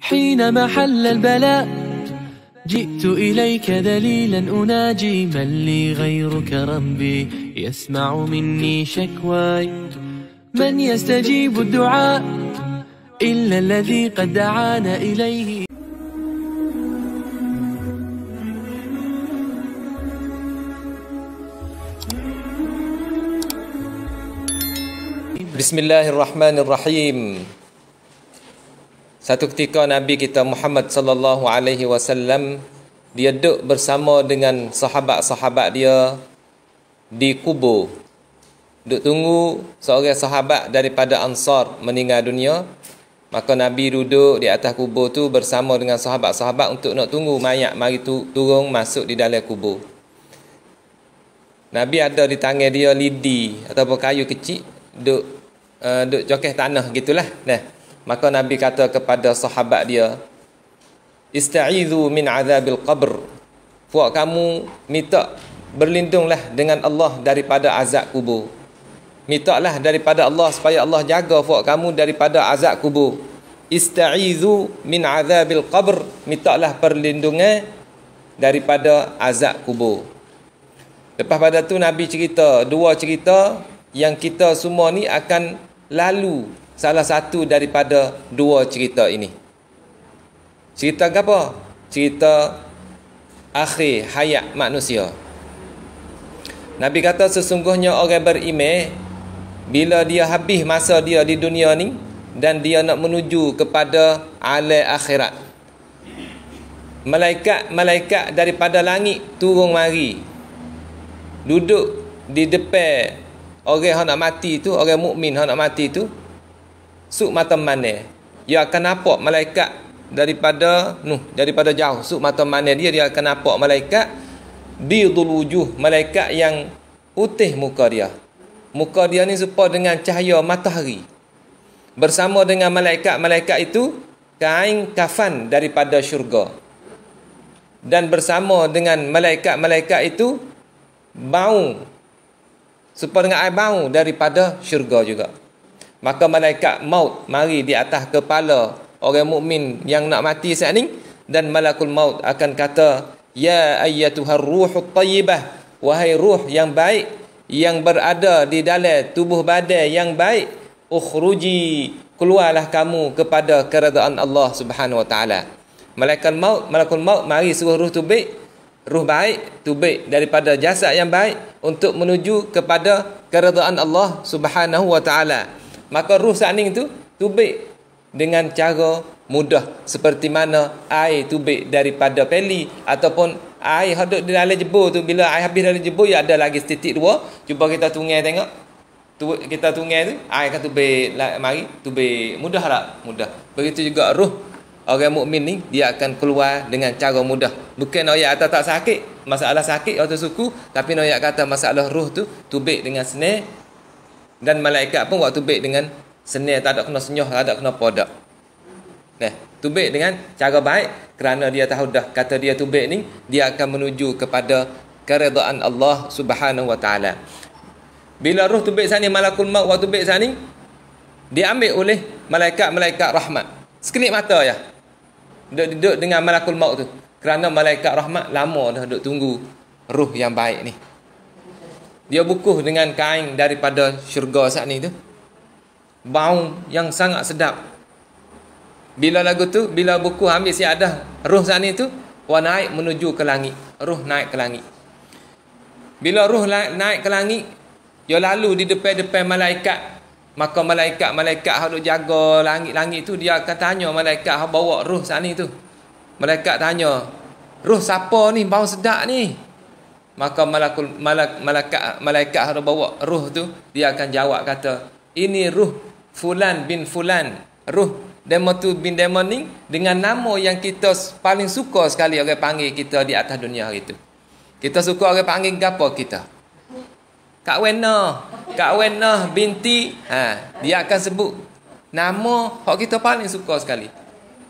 حينما حل البلاء جئت إليك ذليلا أناجي من لي غيرك ربي يسمع مني شكواي من يستجيب الدعاء إلا الذي قد دعانا إليه بسم الله الرحمن الرحيم Satu ketika Nabi kita Muhammad sallallahu alaihi wasallam dia duduk bersama dengan sahabat-sahabat dia di kubur. Duduk tunggu seorang sahabat daripada Ansar meninggal dunia. Maka Nabi duduk di atas kubur tu bersama dengan sahabat-sahabat untuk nak tunggu mayat mari tu, turun masuk di dalam kubur. Nabi ada di tangan dia lidi ataupun kayu kecil duk uh, eh, duk jokeh tanah gitulah. Nah, Maka Nabi kata kepada sahabat dia, Istaizu min azabil qabr. Puak kamu minta berlindunglah dengan Allah daripada azab kubur. Minta lah daripada Allah supaya Allah jaga puak kamu daripada azab kubur. Istaizu min azabil qabr. Minta lah perlindungan daripada azab kubur. Lepas pada tu Nabi cerita dua cerita yang kita semua ni akan lalu salah satu daripada dua cerita ini. Cerita apa? Cerita akhir hayat manusia. Nabi kata sesungguhnya orang beriman bila dia habis masa dia di dunia ni dan dia nak menuju kepada alam akhirat. Malaikat-malaikat daripada langit turun mari. Duduk di depan orang yang nak mati tu, orang mukmin yang nak mati tu, suk mata mana ya kenapa malaikat daripada nuh daripada jauh suk mata mana dia dia kenapa malaikat bi wujuh malaikat yang putih muka dia muka dia ni serupa dengan cahaya matahari bersama dengan malaikat-malaikat itu kain kafan daripada syurga dan bersama dengan malaikat-malaikat itu bau serupa dengan air bau daripada syurga juga maka malaikat maut mari di atas kepala orang mukmin yang nak mati saat ni dan malakul maut akan kata ya ayyatuhar ruhut tayyibah wahai ruh yang baik yang berada di dalam tubuh badan yang baik ukhruji keluarlah kamu kepada keredaan Allah Subhanahu wa taala malaikat maut malakul maut mari suruh ruh tu baik ruh baik tu baik daripada jasad yang baik untuk menuju kepada keredaan Allah Subhanahu wa taala maka ruh saning tu tubik dengan cara mudah seperti mana air tubik daripada peli ataupun air hadut di dalam jebur tu bila air habis dalam jebur ya ada lagi setitik dua cuba kita tungai tengok tu, kita tungai tu air kat tubik lah, mari tubik mudah tak lah, mudah begitu juga ruh orang mukmin ni dia akan keluar dengan cara mudah bukan oya atas tak sakit masalah sakit atau suku tapi oya kata masalah ruh tu tubik dengan senang dan malaikat pun waktu baik dengan seni tak ada kena senyuh, tak ada kena podak. Nah, tu baik dengan cara baik kerana dia tahu dah kata dia tu baik ni, dia akan menuju kepada keredaan Allah Subhanahu Wa Taala. Bila roh tu baik sana, malakul maut waktu baik sana, dia ambil oleh malaikat-malaikat rahmat. Sekelip mata ya. Duduk, duduk dengan malakul maut tu. Kerana malaikat rahmat lama dah duduk tunggu roh yang baik ni. Dia bukuh dengan kain daripada syurga saat ni tu. Bau yang sangat sedap. Bila lagu tu, bila buku ambil si ada ruh saat ni tu, wa naik menuju ke langit. ruh naik ke langit. Bila ruh naik ke langit, dia lalu di depan-depan malaikat. Maka malaikat-malaikat yang malaikat jaga langit-langit tu, dia akan tanya malaikat yang bawa ruh saat ni tu. Malaikat tanya, ruh siapa ni? Bau sedap ni maka malakul, malak, malakat, malaikat harus bawa ruh tu dia akan jawab kata ini ruh fulan bin fulan ruh demo tu bin demo ni dengan nama yang kita paling suka sekali orang panggil kita di atas dunia hari tu kita suka orang panggil gapo kita Kak Wena Kak Wena binti ha, dia akan sebut nama hak kita paling suka sekali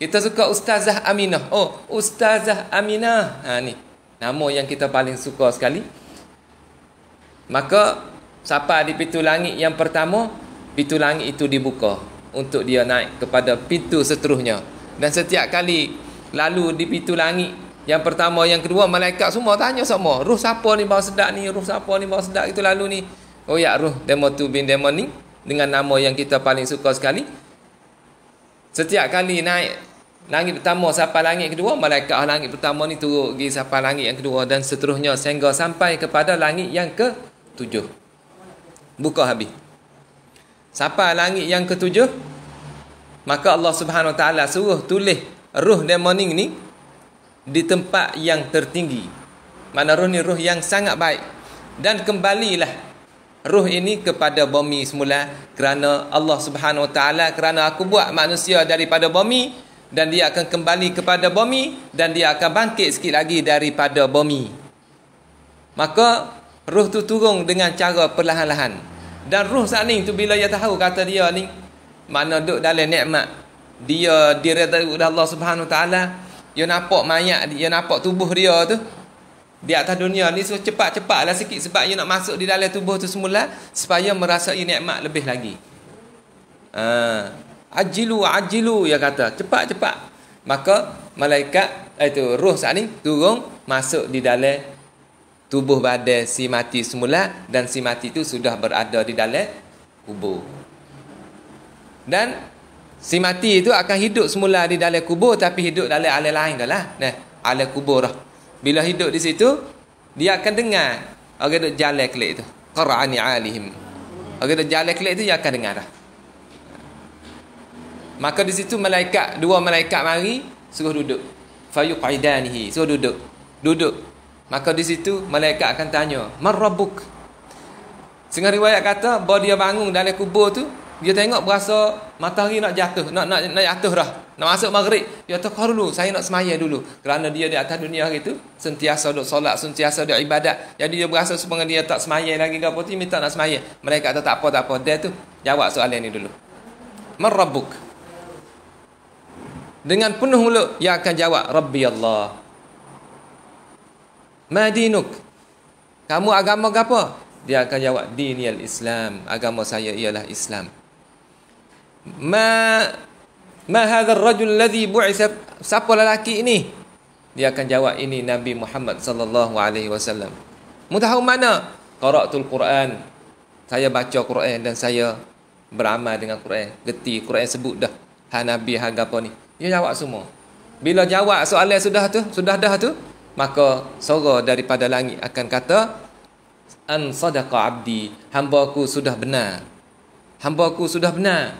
kita suka Ustazah Aminah oh Ustazah Aminah ha, ni Nama yang kita paling suka sekali. Maka siapa di pintu langit yang pertama, pintu langit itu dibuka untuk dia naik kepada pintu seterusnya. Dan setiap kali lalu di pintu langit yang pertama, yang kedua, malaikat semua tanya semua. Ruh siapa ni bawa sedak ni? Ruh siapa ni bawa sedak itu lalu ni? Oh ya, ruh demo tu bin demo ni. Dengan nama yang kita paling suka sekali. Setiap kali naik langit pertama sampai langit kedua malaikat langit pertama ni turun pergi sampai langit yang kedua dan seterusnya sehingga sampai kepada langit yang ke tujuh buka habis sampai langit yang ke tujuh maka Allah Subhanahu Wa Taala suruh tulis ruh demoning ni di tempat yang tertinggi mana ruh ni ruh yang sangat baik dan kembalilah ruh ini kepada bumi semula kerana Allah Subhanahu Wa Taala kerana aku buat manusia daripada bumi dan dia akan kembali kepada bumi dan dia akan bangkit sikit lagi daripada bumi. Maka ruh tu turun dengan cara perlahan-lahan. Dan ruh saling tu bila dia tahu kata dia ni mana duk dalam nikmat dia diredai oleh Allah Subhanahu Wa Taala, dia nampak mayat dia nampak tubuh dia tu di atas dunia ni so cepat lah sikit sebab dia nak masuk di dalam tubuh tu semula supaya merasai nikmat lebih lagi. Ah ajilu ajilu ya kata cepat cepat maka malaikat itu eh, roh saat ni turun masuk di dalam tubuh badan si mati semula dan si mati itu sudah berada di dalam kubur dan si mati itu akan hidup semula di dalam kubur tapi hidup dalam alam lain dah lah nah alam kubur dah bila hidup di situ dia akan dengar orang okay, duk jalan klik itu qur'ani alihim orang okay, duk jalan klik itu dia akan dengar dah maka di situ malaikat dua malaikat mari suruh duduk fayuqidanihi suruh duduk duduk maka di situ malaikat akan tanya marabuk sehingga riwayat kata bahawa dia bangun dalam kubur tu dia tengok berasa matahari nak jatuh nak nak nak jatuh dah nak masuk maghrib dia kata dulu saya nak semaya dulu kerana dia di atas dunia hari tu sentiasa duk solat sentiasa duk ibadat jadi dia berasa sebenarnya dia tak semaya lagi ke apa tu minta nak semaya mereka kata tak apa tak apa dia tu jawab soalan ini dulu marabuk dengan penuh mulut yang akan jawab Rabbi Allah Madinuk kamu agama ke apa dia akan jawab dini al-islam agama saya ialah islam ma ma hadha ar-rajul ladhi bu'itha siapa lelaki ini dia akan jawab ini Nabi Muhammad sallallahu alaihi wasallam mutahu mana qara'tul quran saya baca Quran dan saya beramal dengan Quran. Geti Quran sebut dah. Ha Nabi, ha apa ni dia jawab semua bila jawab soalan sudah tu sudah dah tu maka sorga daripada langit akan kata an sadaqa abdi hamba aku sudah benar hamba aku sudah benar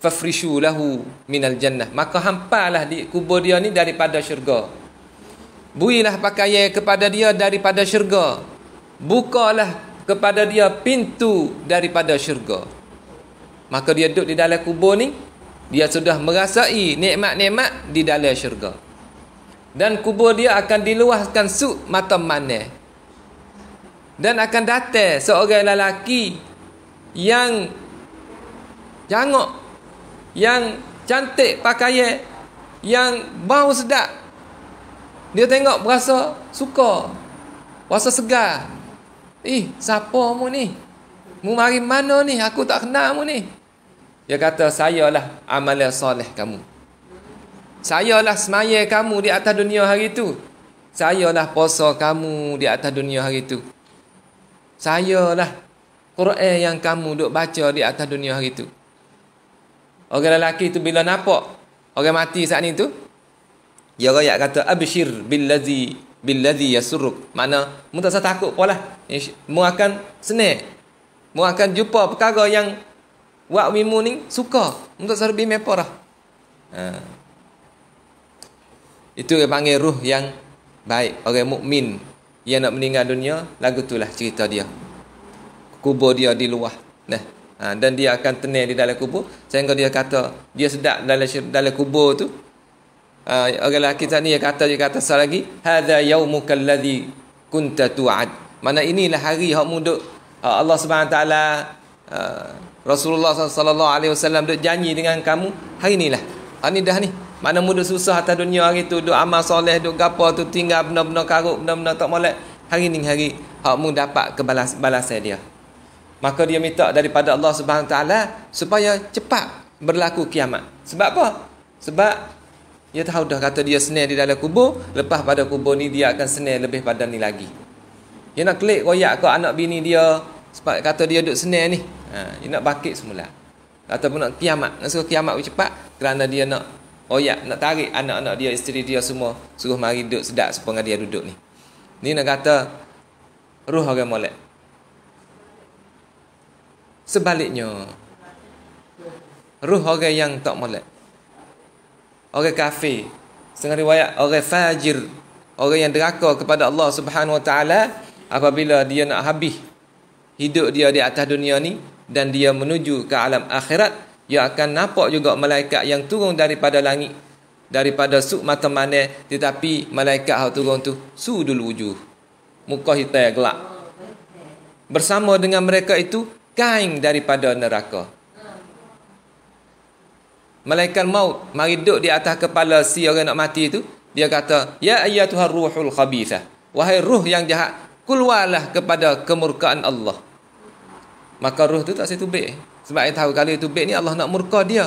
fafrishu lahu minal jannah maka hampalah di kubur dia ni daripada syurga builah pakaian kepada dia daripada syurga bukalah kepada dia pintu daripada syurga maka dia duduk di dalam kubur ni dia sudah merasai nikmat-nikmat di dalam syurga dan kubur dia akan diluaskan su mata mana dan akan datang seorang lelaki yang jangok yang cantik pakaian yang bau sedap dia tengok berasa suka rasa segar Ih, siapa mu ni? Mu mari mana ni? Aku tak kenal mu ni. Dia kata, sayalah yang soleh kamu. Saya lah semaya kamu di atas dunia hari itu. Saya lah puasa kamu di atas dunia hari itu. Saya lah Quran yang kamu duk baca di atas dunia hari itu. Orang lelaki itu bila nampak orang mati saat ni tu, dia rakyat kata, abshir billazi ya yasuruk. Mana, mu tak takut pula. Mu akan senang. Mu akan jumpa perkara yang buat mimu ni suka untuk serbi mepo dah. Ha. Itu dia panggil ruh yang baik orang mukmin yang nak meninggal dunia lagu itulah cerita dia. Kubur dia di luar. Nah. Ha. dan dia akan tenang di dalam kubur sehingga dia kata dia sedap dalam dalam kubur tu. Ha. orang lelaki tadi dia kata dia kata sekali lagi Hada yaumukal ladzi kunta tu'ad. Mana inilah hari yang muduk ha, Allah Subhanahu wa taala ha, Rasulullah sallallahu alaihi wasallam duk janji dengan kamu hari inilah. Ha ni dah ni. Mana muda susah atas dunia hari tu duk amal soleh duk gapo tu tinggal benda-benda karut benda-benda tak molek. Hari ni hari hak mu dapat kebalas balasan dia. Maka dia minta daripada Allah Subhanahu taala supaya cepat berlaku kiamat. Sebab apa? Sebab dia tahu dah kata dia senil di dalam kubur, lepas pada kubur ni dia akan senil lebih pada ni lagi. Dia nak klik royak ke anak bini dia sebab kata dia duk senil ni ha, dia nak bakit semula ataupun nak kiamat nak suruh kiamat cepat kerana dia nak oyak nak tarik anak-anak dia isteri dia semua suruh mari duduk sedap supaya dia duduk ni ni nak kata roh orang molek sebaliknya roh orang yang tak molek orang kafir setengah riwayat orang fajir orang yang deraka kepada Allah Subhanahu Wa Taala apabila dia nak habis hidup dia di atas dunia ni dan dia menuju ke alam akhirat dia akan nampak juga malaikat yang turun daripada langit daripada suk mata mana tetapi malaikat yang turun tu sudul wujuh muka hitam gelap bersama dengan mereka itu kain daripada neraka malaikat maut mari duduk di atas kepala si orang nak mati itu dia kata ya ayyatuhar ruhul khabithah wahai ruh yang jahat keluarlah kepada kemurkaan Allah Maka roh tu tak saya tubik Sebab dia tahu kalau tubik ni Allah nak murka dia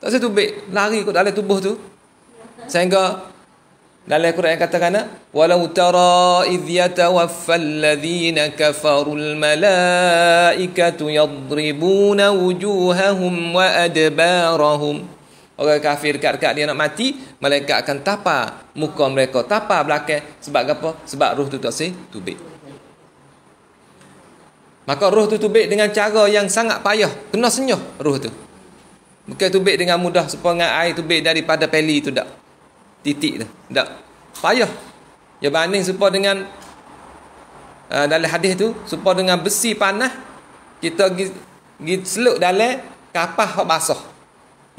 Tak saya tubik Lari ikut dalam tubuh tu Sehingga dalam Quran yang katakan walau tara id yatawaffalladhina kafarul malaikatu yadribuna wujuhahum wa adbarahum orang kafir dekat-dekat dia nak mati malaikat akan tapa muka mereka tapa belakang sebab apa sebab roh tu tak sih tubik Maka roh tu tubik dengan cara yang sangat payah. Kena senyuh roh tu. Bukan tubik dengan mudah. Supaya air tubik daripada peli tu tak. Titik tu. Tak. Payah. Ya banding supaya dengan. Uh, dalam hadis tu. Supaya dengan besi panah. Kita pergi seluk dalam. Kapah yang basah.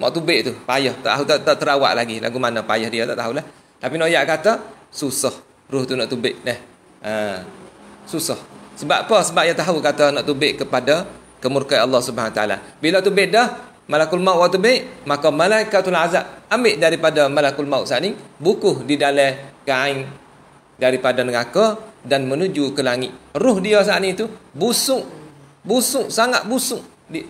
Mak tubik tu. Payah. Tak tahu tak, tak terawak lagi. Lagu mana payah dia. Tak tahulah. Tapi nak no, ayat kata. Susah. Roh tu nak tubik. Nah. Uh, ha, susah. Sebab apa? Sebab dia tahu kata nak tubik kepada kemurkaan Allah Subhanahu taala. Bila tu bedah, malakul maut tubik, maka malaikatul azab ambil daripada malakul maut saat buku di dalam kain daripada neraka dan menuju ke langit. Ruh dia saat ni itu busuk. Busuk sangat busuk. Di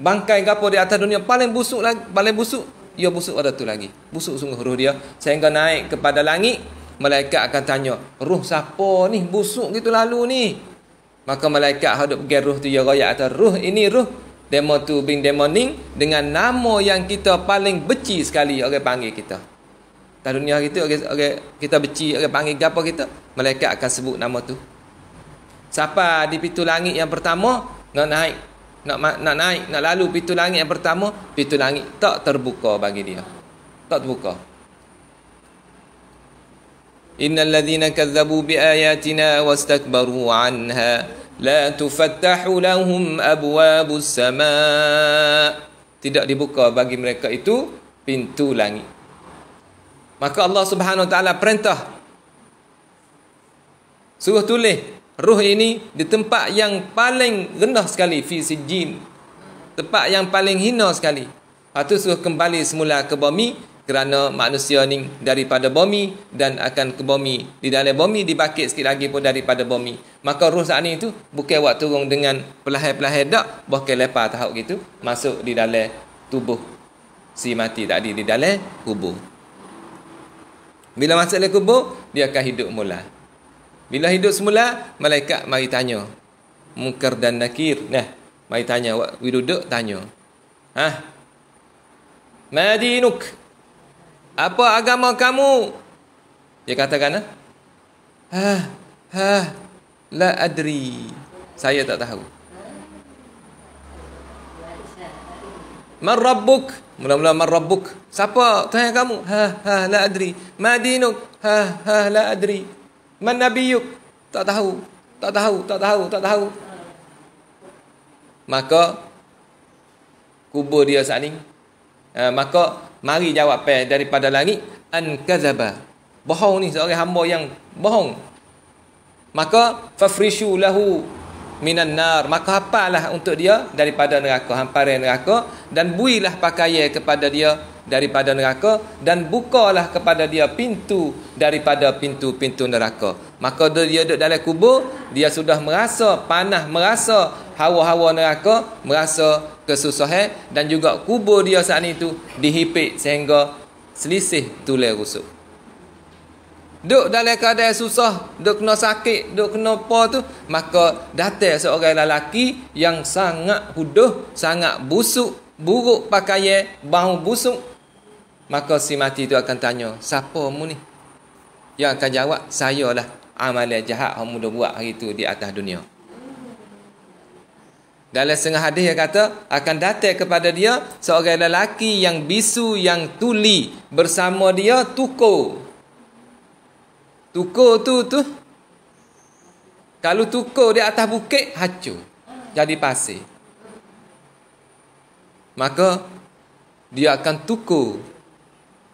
bangkai gapo di atas dunia paling busuk lagi, paling busuk. Ya busuk pada tu lagi. Busuk sungguh ruh dia sehingga naik kepada langit. Malaikat akan tanya, "Ruh siapa ni busuk gitu lalu ni? Maka malaikat hadup pergi ruh tu ya raya atau ruh ini ruh demo tu demo ning dengan nama yang kita paling beci sekali orang panggil kita. Dalam dunia kita orang, orang kita beci orang panggil gapo kita, malaikat akan sebut nama tu. Siapa di pintu langit yang pertama nak naik nak, nak naik nak lalu pintu langit yang pertama pintu langit tak terbuka bagi dia tak terbuka إن الذين كذبوا بآياتنا واستكبروا عنها لا تفتح لهم أبواب السماء tidak dibuka bagi mereka itu pintu langit maka Allah Subhanahu wa taala perintah suruh tulis ruh ini di tempat yang paling rendah sekali fi sijin tempat yang paling hina sekali atau suruh kembali semula ke bumi kerana manusia ni daripada bumi dan akan ke bumi di dalam bumi dibakit sikit lagi pun daripada bumi maka roh saat ni tu bukan waktu turun dengan pelahai pelahai dak bukan lepas tahap gitu masuk di dalam tubuh si mati tadi di dalam kubur bila masuk dalam kubur dia akan hidup mula bila hidup semula malaikat mari tanya mungkar dan nakir nah mai tanya waktu duduk tanya ha madinuk apa agama kamu? Dia katakan, ha, ha, ha la adri. Saya tak tahu. Marrabbuk. Mula-mula marrabbuk. Siapa? Tanya kamu. Ha, ha, la adri. Madinuk. Ha, ha, la adri. Man nabiyuk. Tak tahu. Tak tahu, tak tahu, tak tahu. Maka, kubur dia saat Eh, maka mari jawab pe daripada langit an kazaba bohong ni seorang hamba yang bohong maka fafrishu lahu minan nar maka hapalah untuk dia daripada neraka hamparan neraka dan builah pakaian kepada dia daripada neraka dan bukalah kepada dia pintu daripada pintu-pintu neraka maka dia duduk dalam kubur dia sudah merasa panah merasa hawa-hawa neraka merasa kesusahan dan juga kubur dia saat itu dihipit sehingga selisih tulang rusuk. Duk dalam keadaan susah, duk kena sakit, duk kena apa tu, maka datang seorang lelaki yang sangat huduh, sangat busuk, buruk pakaian, bau busuk. Maka si mati tu akan tanya, siapa mu ni? Yang akan jawab, saya lah. amal jahat yang mu buat hari tu di atas dunia. Dalam setengah hadis yang kata akan datang kepada dia seorang lelaki yang bisu yang tuli bersama dia tukur. Tukur tu tu. Kalau tukur di atas bukit hancur. Jadi pasir. Maka dia akan tukur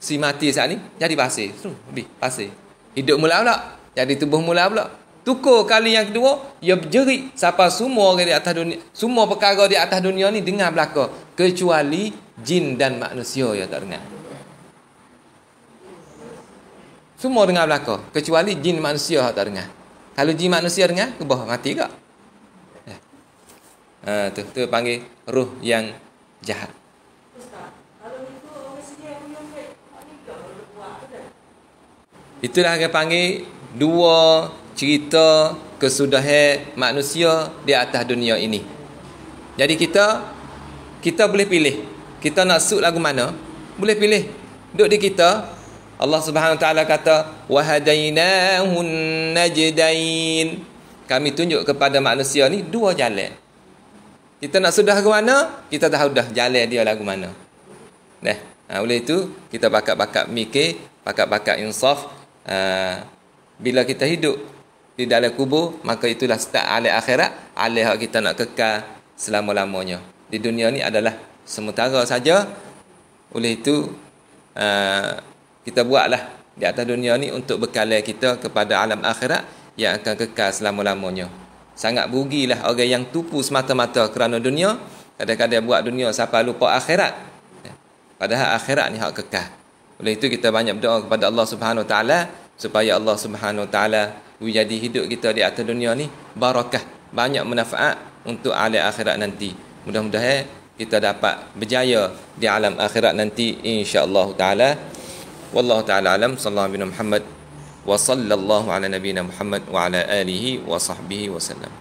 si mati saat ni jadi pasir. Tu, pasir. Hidup mula pula. Jadi tubuh mula pula. Tukur kali yang kedua, ia ya berjerit siapa semua orang di atas dunia, semua perkara di atas dunia ni dengar belaka kecuali jin dan manusia ya tak dengar. Semua dengar belaka kecuali jin manusia yang tak dengar. Kalau jin manusia dengar, ke bawah mati gak. Ha, eh. ah, tu, tu panggil roh yang jahat. Itulah yang panggil dua cerita kesudahan manusia di atas dunia ini. Jadi kita kita boleh pilih. Kita nak suit lagu mana? Boleh pilih. Duduk di kita Allah Subhanahu taala kata wa hadainahun najdain. Kami tunjuk kepada manusia ni dua jalan. Kita nak sudah ke mana? Kita tahu dah jalan dia lagu mana. Dah. Ha, oleh itu kita pakat-pakat mikir, pakat-pakat insaf uh, bila kita hidup di dalam kubur maka itulah start alih akhirat alih hak kita nak kekal selama-lamanya di dunia ni adalah sementara saja oleh itu uh, kita buatlah di atas dunia ni untuk bekalai kita kepada alam akhirat yang akan kekal selama-lamanya sangat bugilah orang yang tupu semata-mata kerana dunia kadang-kadang buat dunia Siapa lupa akhirat padahal akhirat ni hak kekal oleh itu kita banyak berdoa kepada Allah Subhanahu Wa Taala supaya Allah Subhanahu Wa Taala jadi hidup kita di atas dunia ni barakah banyak manfaat untuk alam akhirat nanti mudah-mudahan eh, kita dapat berjaya di alam akhirat nanti insyaallah taala wallahu taala alam sallallahu bin muhammad wa sallallahu ala nabiyyina muhammad wa ala alihi wa sahbihi wasallam